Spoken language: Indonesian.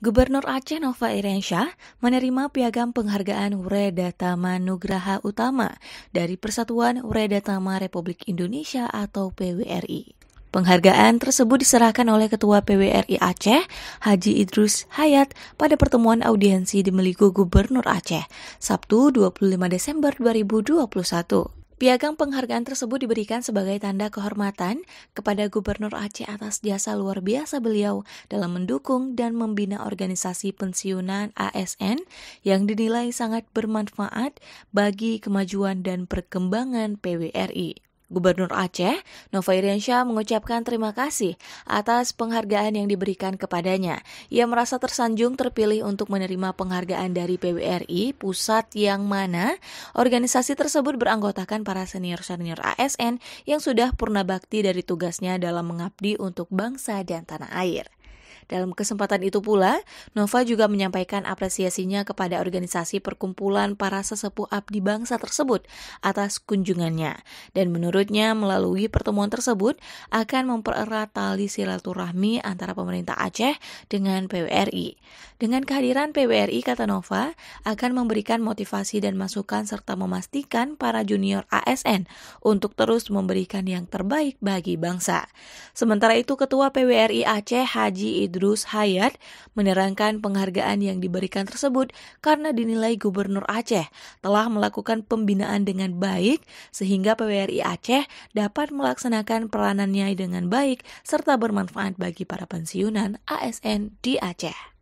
Gubernur Aceh Nova Iriansyah menerima piagam penghargaan Tama Nugraha Utama dari Persatuan Tama Republik Indonesia atau PWRI. Penghargaan tersebut diserahkan oleh Ketua PWRI Aceh, Haji Idrus Hayat, pada pertemuan audiensi di Meliku Gubernur Aceh, Sabtu 25 Desember 2021. Piagam penghargaan tersebut diberikan sebagai tanda kehormatan kepada Gubernur Aceh atas jasa luar biasa beliau dalam mendukung dan membina organisasi pensiunan ASN yang dinilai sangat bermanfaat bagi kemajuan dan perkembangan PWRI. Gubernur Aceh, Nova Iriansyah mengucapkan terima kasih atas penghargaan yang diberikan kepadanya. Ia merasa tersanjung terpilih untuk menerima penghargaan dari PWRI pusat yang mana organisasi tersebut beranggotakan para senior-senior ASN yang sudah purna bakti dari tugasnya dalam mengabdi untuk bangsa dan tanah air. Dalam kesempatan itu pula, Nova juga menyampaikan apresiasinya kepada organisasi perkumpulan para sesepuh abdi bangsa tersebut atas kunjungannya. Dan menurutnya melalui pertemuan tersebut akan mempererat tali silaturahmi antara pemerintah Aceh dengan PWRI. Dengan kehadiran PWRI, kata Nova, akan memberikan motivasi dan masukan serta memastikan para junior ASN untuk terus memberikan yang terbaik bagi bangsa. Sementara itu, Ketua PWRI Aceh Haji Idrus Idrus Hayat menerangkan penghargaan yang diberikan tersebut karena dinilai Gubernur Aceh telah melakukan pembinaan dengan baik sehingga PWRI Aceh dapat melaksanakan peranannya dengan baik serta bermanfaat bagi para pensiunan ASN di Aceh.